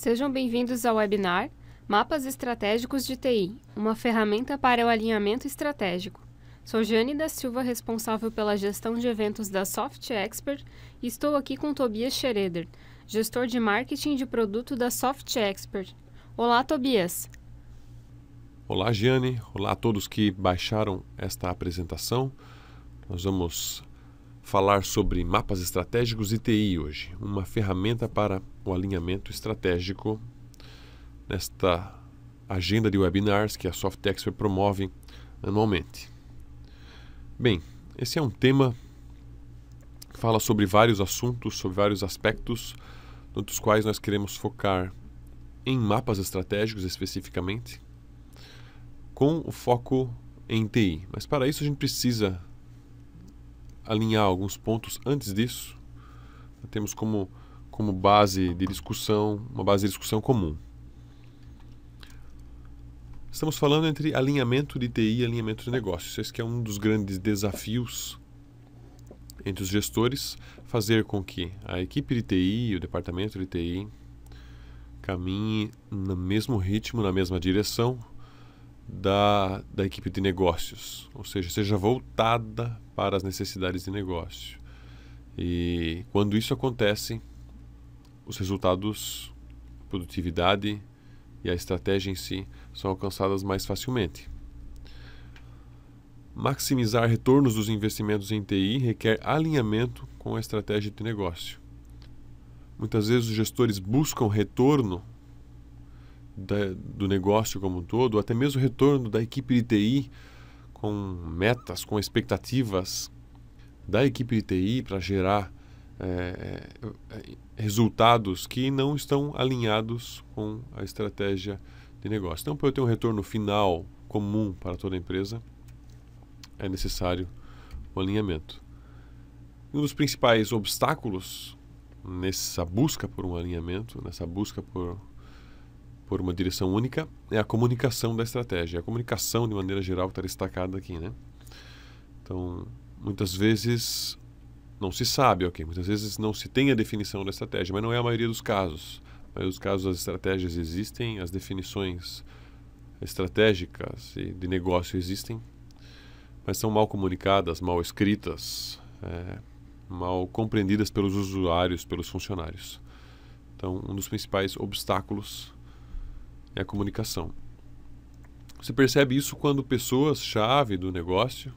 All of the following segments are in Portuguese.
Sejam bem-vindos ao webinar Mapas Estratégicos de TI, uma ferramenta para o alinhamento estratégico. Sou Jane da Silva, responsável pela gestão de eventos da Soft Expert, e estou aqui com Tobias Schroeder, gestor de marketing de produto da Soft Expert. Olá, Tobias. Olá, Jane. Olá a todos que baixaram esta apresentação. Nós vamos falar sobre mapas estratégicos e TI hoje, uma ferramenta para o alinhamento estratégico nesta agenda de webinars que a Softexper promove anualmente. Bem, esse é um tema que fala sobre vários assuntos, sobre vários aspectos, dos quais nós queremos focar em mapas estratégicos especificamente, com o foco em TI. Mas para isso a gente precisa alinhar alguns pontos antes disso. Temos como, como base de discussão, uma base de discussão comum. Estamos falando entre alinhamento de TI e alinhamento de negócios. Esse que é um dos grandes desafios entre os gestores, fazer com que a equipe de TI, o departamento de TI, caminhe no mesmo ritmo, na mesma direção da, da equipe de negócios, ou seja, seja voltada para as necessidades de negócio. E quando isso acontece, os resultados, produtividade e a estratégia em si são alcançadas mais facilmente. Maximizar retornos dos investimentos em TI requer alinhamento com a estratégia de negócio. Muitas vezes os gestores buscam retorno da, do negócio como um todo, até mesmo retorno da equipe de TI com metas, com expectativas da equipe de TI para gerar é, é, resultados que não estão alinhados com a estratégia de negócio. Então, para eu ter um retorno final comum para toda a empresa, é necessário o alinhamento. Um dos principais obstáculos nessa busca por um alinhamento, nessa busca por por uma direção única é a comunicação da estratégia. É a comunicação, de maneira geral, está destacada aqui, né? Então, muitas vezes não se sabe, ok? Muitas vezes não se tem a definição da estratégia, mas não é a maioria dos casos. Na maioria dos casos, as estratégias existem, as definições estratégicas e de negócio existem, mas são mal comunicadas, mal escritas, é, mal compreendidas pelos usuários, pelos funcionários. Então, um dos principais obstáculos é a comunicação. Você percebe isso quando pessoas-chave do negócio,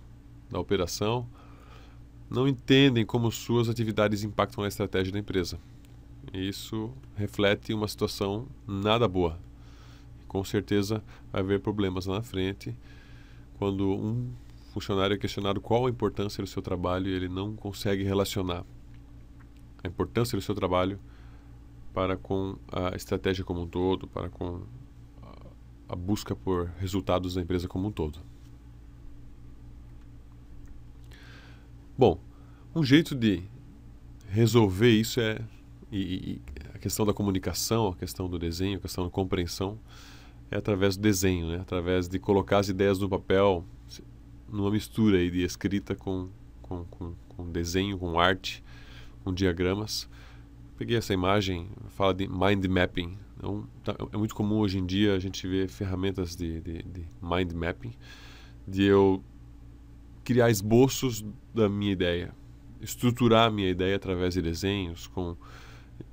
da operação, não entendem como suas atividades impactam a estratégia da empresa. isso reflete uma situação nada boa. Com certeza vai haver problemas lá na frente quando um funcionário é questionado qual a importância do seu trabalho e ele não consegue relacionar a importância do seu trabalho para com a estratégia como um todo, para com a busca por resultados da empresa como um todo. Bom, um jeito de resolver isso é e, e, a questão da comunicação, a questão do desenho, a questão da compreensão é através do desenho, né? através de colocar as ideias no papel, numa mistura aí de escrita com, com, com, com desenho, com arte, com diagramas. Peguei essa imagem, fala de mind mapping, então, tá, é, é muito comum hoje em dia a gente ver ferramentas de, de, de mind mapping, de eu criar esboços da minha ideia, estruturar a minha ideia através de desenhos com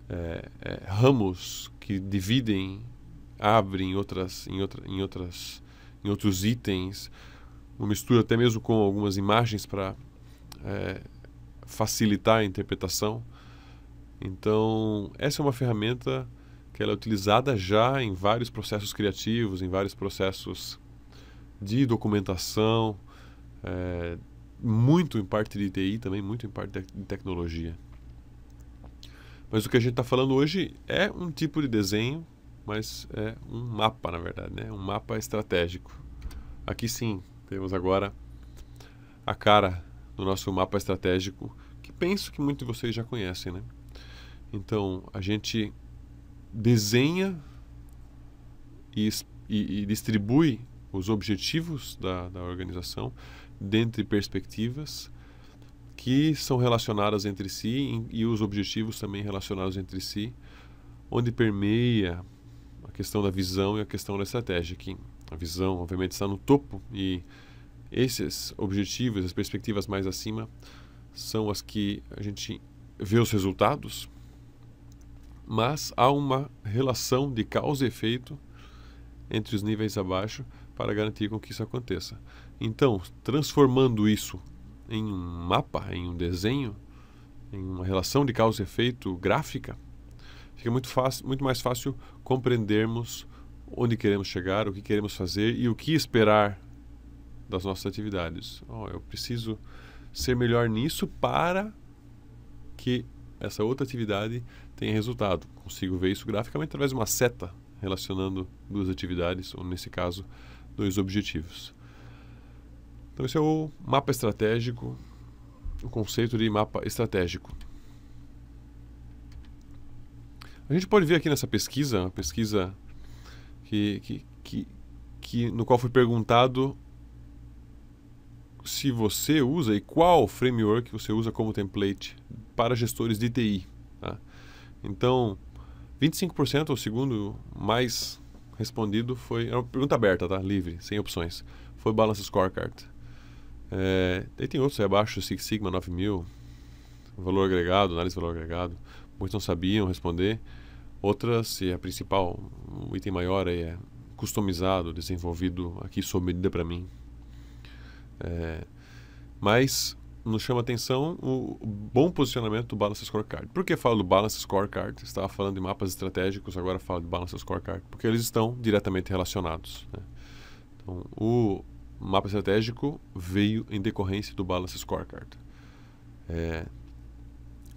é, é, ramos que dividem, abrem outras, em, outra, em, outras, em outros itens, uma mistura até mesmo com algumas imagens para é, facilitar a interpretação. Então, essa é uma ferramenta que ela é utilizada já em vários processos criativos, em vários processos de documentação, é, muito em parte de TI também, muito em parte de tecnologia. Mas o que a gente está falando hoje é um tipo de desenho, mas é um mapa, na verdade, né? um mapa estratégico. Aqui sim, temos agora a cara do nosso mapa estratégico, que penso que muitos de vocês já conhecem. Né? Então, a gente desenha e, e, e distribui os objetivos da, da organização dentre perspectivas que são relacionadas entre si e os objetivos também relacionados entre si, onde permeia a questão da visão e a questão da estratégia, que a visão obviamente está no topo e esses objetivos, as perspectivas mais acima, são as que a gente vê os resultados mas há uma relação de causa e efeito entre os níveis abaixo para garantir com que isso aconteça. Então, transformando isso em um mapa, em um desenho, em uma relação de causa e efeito gráfica, fica muito, fácil, muito mais fácil compreendermos onde queremos chegar, o que queremos fazer e o que esperar das nossas atividades. Oh, eu preciso ser melhor nisso para que essa outra atividade tem resultado. Consigo ver isso graficamente através de uma seta relacionando duas atividades, ou nesse caso, dois objetivos. Então, esse é o mapa estratégico, o conceito de mapa estratégico. A gente pode ver aqui nessa pesquisa, uma pesquisa que, que, que, que no qual foi perguntado se você usa e qual framework você usa como template para gestores de TI. Tá? Então, 25% o segundo mais respondido foi. É uma pergunta aberta, tá? Livre, sem opções. Foi Balance Scorecard. É, aí tem outros aí é abaixo, Six Sigma 9000, valor agregado, análise de valor agregado. Muitos não sabiam responder. Outras, e a principal, o item maior aí é customizado, desenvolvido aqui sob medida para mim. É, mas nos chama a atenção o bom posicionamento do Balance Scorecard. Por que falo do Balance Scorecard? Estava falando de mapas estratégicos, agora falo de Balance Scorecard, porque eles estão diretamente relacionados. Né? Então, o mapa estratégico veio em decorrência do Balance Scorecard. É,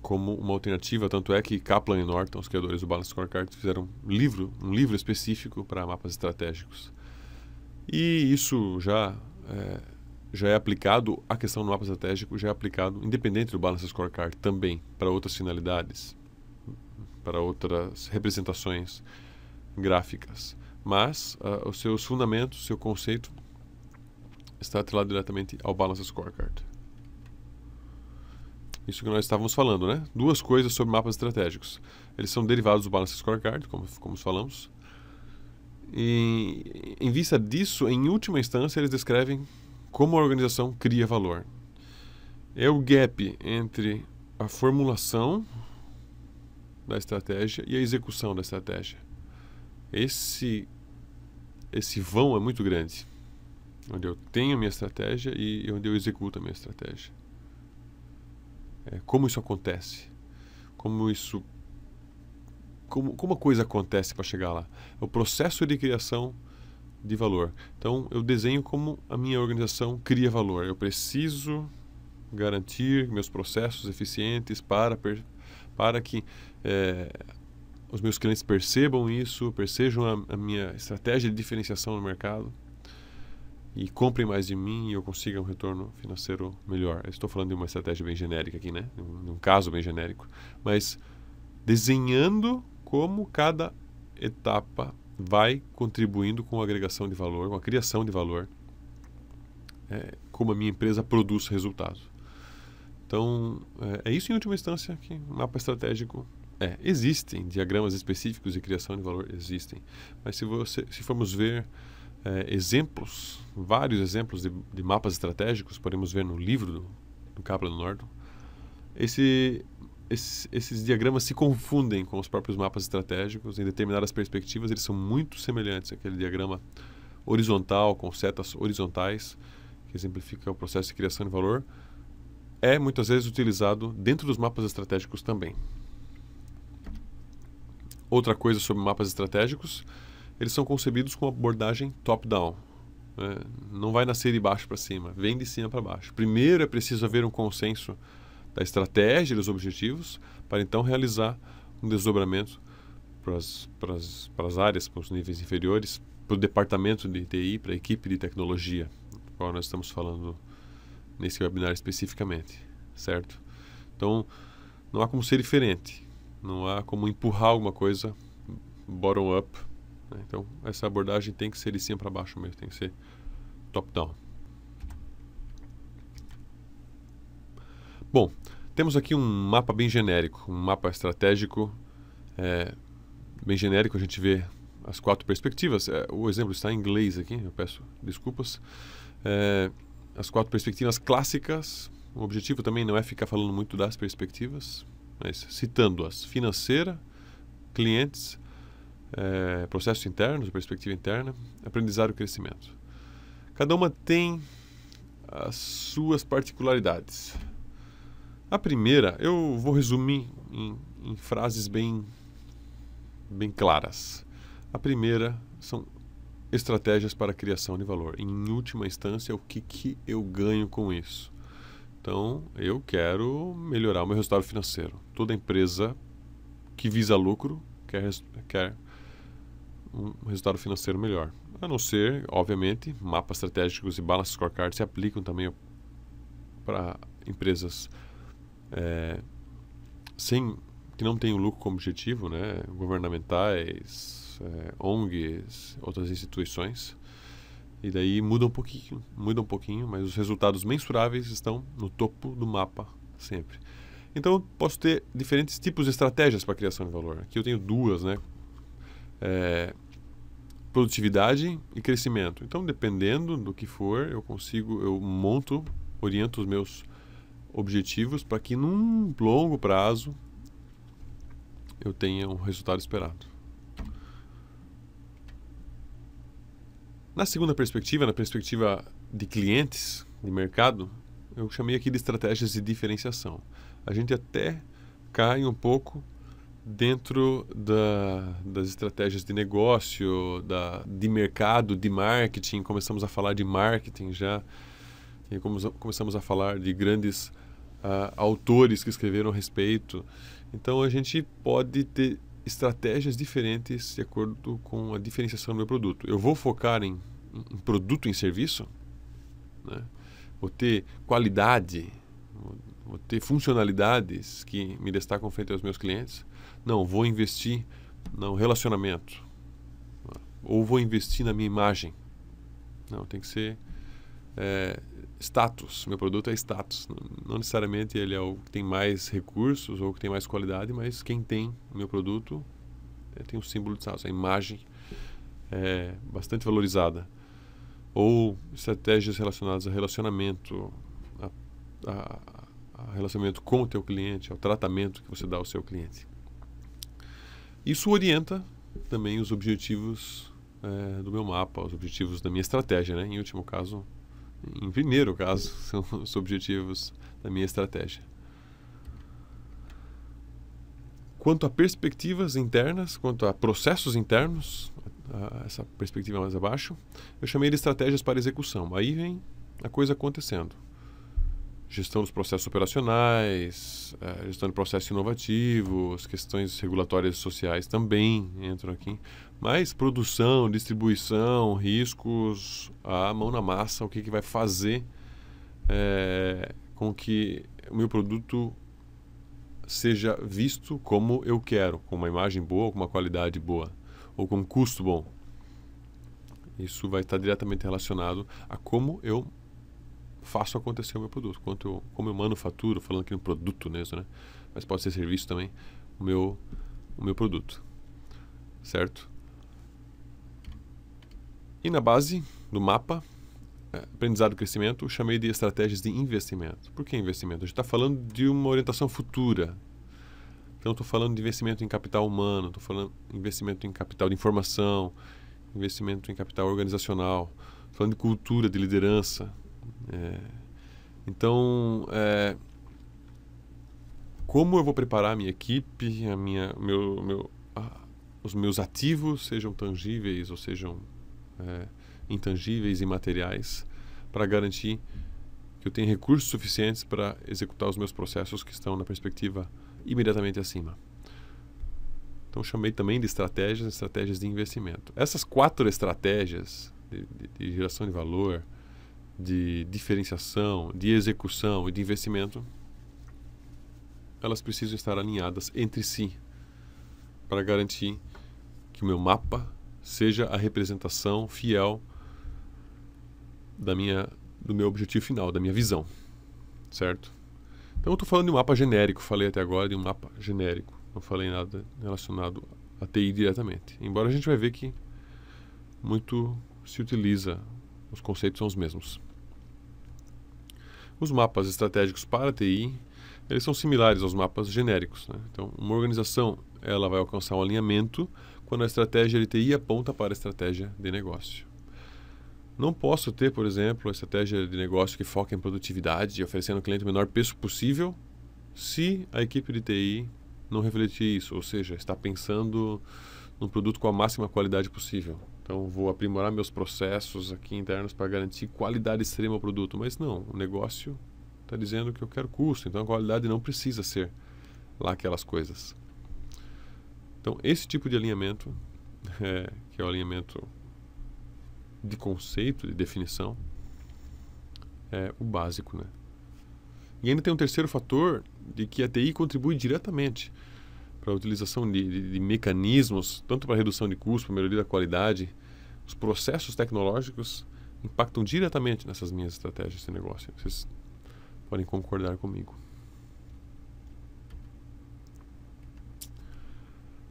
como uma alternativa, tanto é que Kaplan e Norton, os criadores do Balance Scorecard, fizeram um livro, um livro específico para mapas estratégicos. E isso já é, já é aplicado, a questão do mapa estratégico já é aplicado, independente do Balance Scorecard, também para outras finalidades, para outras representações gráficas. Mas uh, os seus fundamentos, seu conceito, está atrelado diretamente ao Balance Scorecard. Isso que nós estávamos falando, né? Duas coisas sobre mapas estratégicos. Eles são derivados do Balance Scorecard, como, como falamos. E, em vista disso, em última instância, eles descrevem como a organização cria valor. É o gap entre a formulação da estratégia e a execução da estratégia. Esse esse vão é muito grande, onde eu tenho a minha estratégia e onde eu executo a minha estratégia. É, como isso acontece? Como isso como, como a coisa acontece para chegar lá? É o processo de criação de valor. Então, eu desenho como a minha organização cria valor. Eu preciso garantir meus processos eficientes para, para que é, os meus clientes percebam isso, percebam a, a, minha estratégia de diferenciação no mercado e comprem mais de mim e eu consiga um retorno financeiro melhor. Eu estou falando de uma estratégia bem genérica aqui, né? um, um caso bem genérico. Mas desenhando como cada etapa vai contribuindo com a agregação de valor, com a criação de valor, é, como a minha empresa produz resultado. Então, é, é isso em última instância que o mapa estratégico é. Existem diagramas específicos de criação de valor, existem. Mas se, você, se formos ver é, exemplos, vários exemplos de, de, mapas estratégicos, podemos ver no livro do, do Capra do Norton, esse esses, esses diagramas se confundem com os próprios mapas estratégicos. Em determinadas perspectivas, eles são muito semelhantes àquele diagrama horizontal, com setas horizontais, que exemplifica o processo de criação de valor. É muitas vezes utilizado dentro dos mapas estratégicos também. Outra coisa sobre mapas estratégicos, eles são concebidos com abordagem top-down. Né? Não vai nascer de baixo para cima, vem de cima para baixo. Primeiro é preciso haver um consenso da estratégia dos objetivos para então realizar um desdobramento para as, para as, para as áreas, para os níveis inferiores, para o departamento de TI, para a equipe de tecnologia, do qual nós estamos falando nesse webinar especificamente, certo? Então, não há como ser diferente, não há como empurrar alguma coisa bottom up. Né? Então, essa abordagem tem que ser de cima para baixo mesmo, tem que ser top down. Bom, temos aqui um mapa bem genérico, um mapa estratégico é, bem genérico. A gente vê as quatro perspectivas. É, o exemplo está em inglês aqui, eu peço desculpas. É, as quatro perspectivas clássicas. O objetivo também não é ficar falando muito das perspectivas, mas citando-as: financeira, clientes, é, processos internos, perspectiva interna, aprendizado e crescimento. Cada uma tem as suas particularidades. A primeira, eu vou resumir em, em frases bem, bem claras. A primeira são estratégias para criação de valor. Em última instância, o que, que eu ganho com isso? Então, eu quero melhorar o meu resultado financeiro. Toda empresa que visa lucro quer, quer um resultado financeiro melhor. A não ser, obviamente, mapas estratégicos e balanças scorecard se aplicam também para empresas é, sem que não tem o lucro como objetivo, né, governamentais, é, ONGs, outras instituições. E daí muda um pouquinho, muda um pouquinho, mas os resultados mensuráveis estão no topo do mapa sempre. Então eu posso ter diferentes tipos de estratégias para criação de valor. Aqui eu tenho duas, né? É, produtividade e crescimento. Então dependendo do que for, eu consigo, eu monto, oriento os meus objetivos para que num longo prazo eu tenha um resultado esperado. Na segunda perspectiva, na perspectiva de clientes, de mercado, eu chamei aqui de estratégias de diferenciação. A gente até cai um pouco dentro da, das estratégias de negócio, da, de mercado, de marketing. Começamos a falar de marketing já e começamos a falar de grandes uh, autores que escreveram a respeito. Então a gente pode ter estratégias diferentes de acordo com a diferenciação do meu produto. Eu vou focar em, em produto e em serviço, né? vou ter qualidade, vou ter funcionalidades que me destacam frente aos meus clientes. Não, vou investir no relacionamento. Ou vou investir na minha imagem. Não, tem que ser é, status. Meu produto é status. Não necessariamente ele é o que tem mais recursos ou o que tem mais qualidade, mas quem tem o meu produto é, tem o um símbolo de status. A imagem é bastante valorizada. Ou estratégias relacionadas a relacionamento, a, a, a relacionamento com o teu cliente, ao tratamento que você dá ao seu cliente. Isso orienta também os objetivos é, do meu mapa, os objetivos da minha estratégia, né? Em último caso, em primeiro caso, são os objetivos da minha estratégia. Quanto a perspectivas internas, quanto a processos internos, essa perspectiva mais abaixo, eu chamei de estratégias para execução. Aí vem a coisa acontecendo. Gestão dos processos operacionais, é, gestão de processos inovativos, questões regulatórias e sociais também entram aqui. Mas produção, distribuição, riscos, a mão na massa, o que, que vai fazer é, com que o meu produto seja visto como eu quero, com uma imagem boa, com uma qualidade boa, ou com um custo bom. Isso vai estar diretamente relacionado a como eu faço acontecer o meu produto, quanto eu, como eu manufaturo, falando aqui no produto mesmo, né? Mas pode ser serviço também, o meu, o meu produto, certo? E na base do mapa, é, aprendizado e crescimento, eu chamei de estratégias de investimento. Por que investimento? A gente está falando de uma orientação futura. Então, estou falando de investimento em capital humano, estou falando de investimento em capital de informação, investimento em capital organizacional, estou falando de cultura, de liderança. É, então, é, como eu vou preparar a minha equipe, a minha, meu, meu, os meus ativos, sejam tangíveis ou sejam é, intangíveis e materiais, para garantir que eu tenha recursos suficientes para executar os meus processos que estão na perspectiva imediatamente acima. Então chamei também de estratégias, estratégias de investimento. Essas quatro estratégias de, de, de geração de valor, de diferenciação, de execução e de investimento, elas precisam estar alinhadas entre si para garantir que o meu mapa seja a representação fiel da minha do meu objetivo final, da minha visão. Certo? Então eu estou falando de um mapa genérico, falei até agora de um mapa genérico. Não falei nada relacionado a TI diretamente. Embora a gente vai ver que muito se utiliza, os conceitos são os mesmos. Os mapas estratégicos para TI, eles são similares aos mapas genéricos. Né? Então, uma organização ela vai alcançar um alinhamento quando a estratégia de TI aponta para a estratégia de negócio. Não posso ter, por exemplo, a estratégia de negócio que foca em produtividade, e oferecendo ao cliente o menor preço possível, se a equipe de TI não refletir isso, ou seja, está pensando num produto com a máxima qualidade possível. Então, vou aprimorar meus processos aqui internos para garantir qualidade extrema ao produto. Mas não, o negócio está dizendo que eu quero custo, então a qualidade não precisa ser lá aquelas coisas. Então, esse tipo de alinhamento, é, que é o alinhamento de conceito, de definição, é o básico, né? E ainda tem um terceiro fator de que a TI contribui diretamente para a utilização de, de, de mecanismos, tanto para redução de custos, para melhoria da qualidade. Os processos tecnológicos impactam diretamente nessas minhas estratégias de negócio. Vocês podem concordar comigo.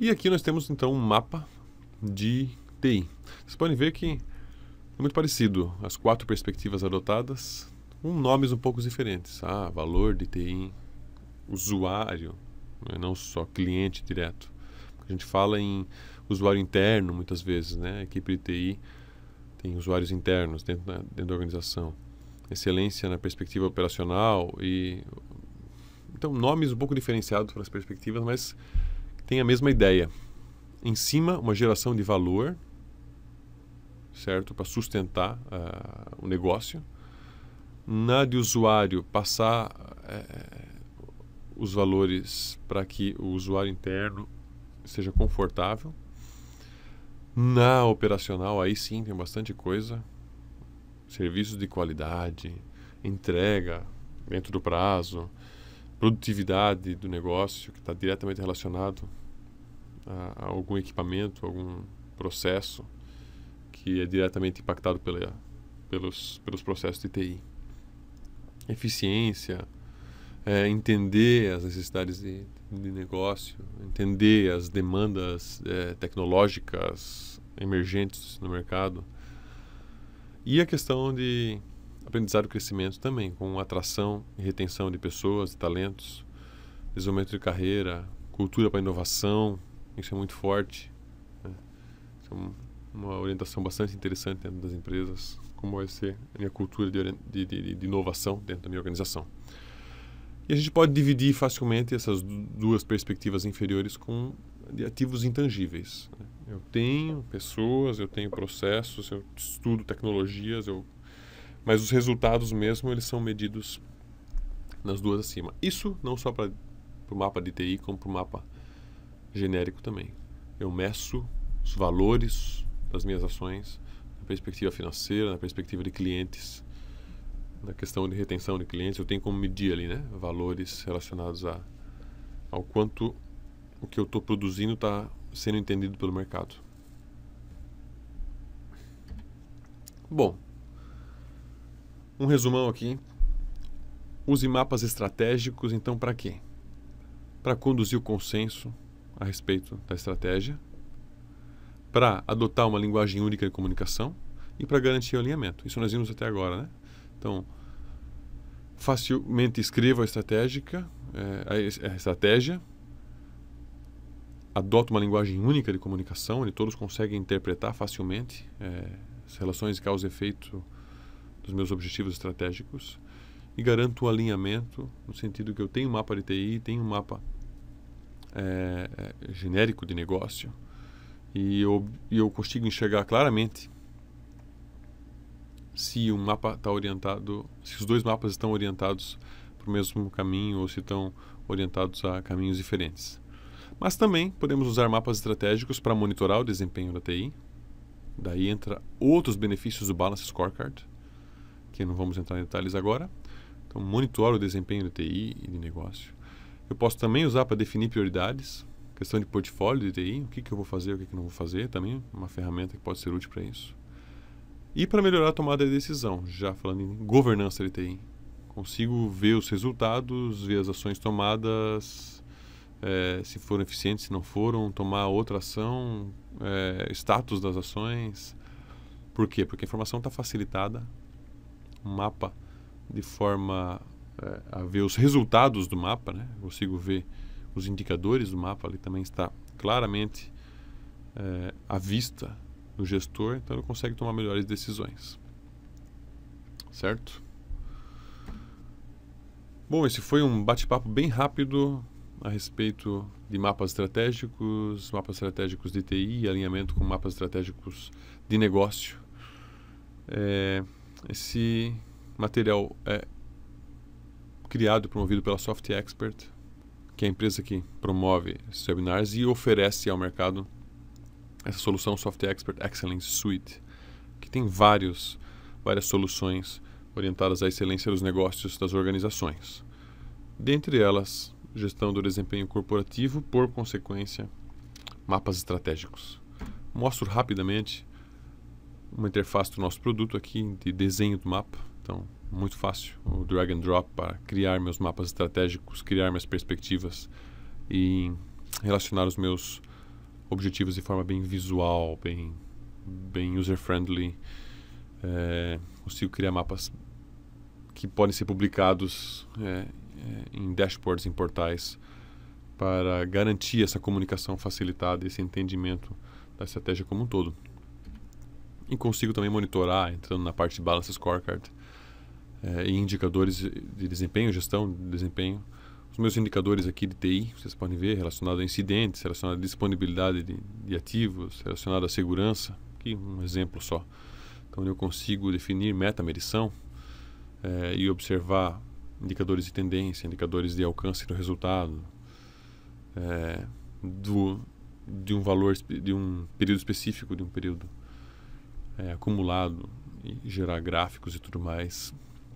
E aqui nós temos então um mapa de TI. Vocês podem ver que é muito parecido as quatro perspectivas adotadas, com nomes um pouco diferentes. Ah, valor de TI, usuário, né? não só cliente direto. A gente fala em usuário interno muitas vezes, né? A equipe de TI tem usuários internos dentro da, dentro da organização. Excelência na perspectiva operacional e então nomes um pouco diferenciados para as perspectivas, mas tem a mesma ideia. Em cima, uma geração de valor, certo? Para sustentar uh, o negócio. Na de usuário, passar uh, os valores para que o usuário interno seja confortável. Na operacional, aí sim tem bastante coisa. Serviços de qualidade, entrega dentro do prazo, produtividade do negócio, que está diretamente relacionado a, algum equipamento, algum processo que é diretamente impactado pela, pelos, pelos processos de TI. Eficiência, é, entender as necessidades de, de, negócio, entender as demandas é, tecnológicas emergentes no mercado e a questão de aprendizado e crescimento também, com atração e retenção de pessoas, e talentos, desenvolvimento de carreira, cultura para inovação, isso é muito forte. Né? Isso é uma orientação bastante interessante dentro das empresas, como vai ser a minha cultura de, de, de inovação dentro da minha organização. E a gente pode dividir facilmente essas duas perspectivas inferiores com de ativos intangíveis. Né? Eu tenho pessoas, eu tenho processos, eu estudo tecnologias, eu... mas os resultados mesmo eles são medidos nas duas acima. Isso não só para o mapa de TI, como para o mapa genérico também. Eu meço os valores das minhas ações na perspectiva financeira, na perspectiva de clientes, na questão de retenção de clientes. Eu tenho como medir ali, né? Valores relacionados a, ao quanto o que eu estou produzindo está sendo entendido pelo mercado. Bom, um resumão aqui. Use mapas estratégicos, então, para quê? Para conduzir o consenso, a respeito da estratégia, para adotar uma linguagem única de comunicação e para garantir o alinhamento. Isso nós vimos até agora, né? Então, facilmente escreva a estratégica, é, a estratégia, adota uma linguagem única de comunicação, onde todos conseguem interpretar facilmente é, as relações de causa e efeito dos meus objetivos estratégicos e garanto o alinhamento no sentido que eu tenho um mapa de TI, tenho um mapa é, é, genérico de negócio e eu, eu consigo enxergar claramente se um mapa está orientado, se os dois mapas estão orientados para o mesmo caminho ou se estão orientados a caminhos diferentes. Mas também podemos usar mapas estratégicos para monitorar o desempenho da TI. Daí entra outros benefícios do Balance Scorecard, que não vamos entrar em detalhes agora. Então, monitora o desempenho da TI e de negócio. Eu posso também usar para definir prioridades, questão de portfólio de TI, o que, que eu vou fazer, o que, que não vou fazer, também uma ferramenta que pode ser útil para isso. E para melhorar a tomada de decisão, já falando em governança de TI. Consigo ver os resultados, ver as ações tomadas, é, se foram eficientes, se não foram, tomar outra ação, é, status das ações. Por quê? Porque a informação está facilitada, o mapa de forma é, a ver os resultados do mapa, né? Eu consigo ver os indicadores do mapa ali também está claramente é, à vista do gestor, então ele consegue tomar melhores decisões. Certo? Bom, esse foi um bate-papo bem rápido a respeito de mapas estratégicos, mapas estratégicos de TI, alinhamento com mapas estratégicos de negócio. É, esse material é criado e promovido pela Soft Expert, que é a empresa que promove esses webinars e oferece ao mercado essa solução Soft Expert Excellence Suite, que tem vários, várias soluções orientadas à excelência dos negócios das organizações. Dentre elas, gestão do desempenho corporativo, por consequência, mapas estratégicos. Mostro rapidamente uma interface do nosso produto aqui de desenho do mapa. Então, muito fácil o drag and drop para criar meus mapas estratégicos, criar minhas perspectivas e relacionar os meus objetivos de forma bem visual, bem, bem user-friendly. É, consigo criar mapas que podem ser publicados é, é em dashboards, em portais, para garantir essa comunicação facilitada, esse entendimento da estratégia como um todo. E consigo também monitorar, entrando na parte de Balance Scorecard, é, e indicadores de desempenho, gestão de desempenho. Os meus indicadores aqui de TI, vocês podem ver, relacionado a incidentes, relacionado à disponibilidade de, de ativos, relacionado à segurança, aqui um exemplo só. Então eu consigo definir meta, medição é, e observar indicadores de tendência, indicadores de alcance do resultado, é, do, de um valor, de um período específico, de um período é, acumulado, e gerar gráficos e tudo mais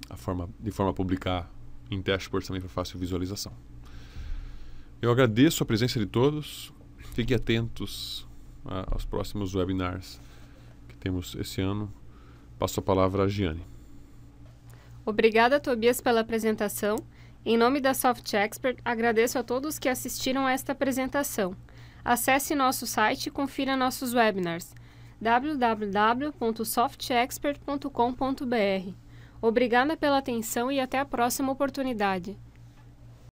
a forma, de forma a publicar em dashboards também para fácil visualização. Eu agradeço a presença de todos. Fiquem atentos a, aos próximos webinars que temos esse ano. Passo a palavra a Giane. Obrigada, Tobias, pela apresentação. Em nome da Soft Expert, agradeço a todos que assistiram a esta apresentação. Acesse nosso site e confira nossos webinars www.softexpert.com.br. Obrigada pela atenção e até a próxima oportunidade.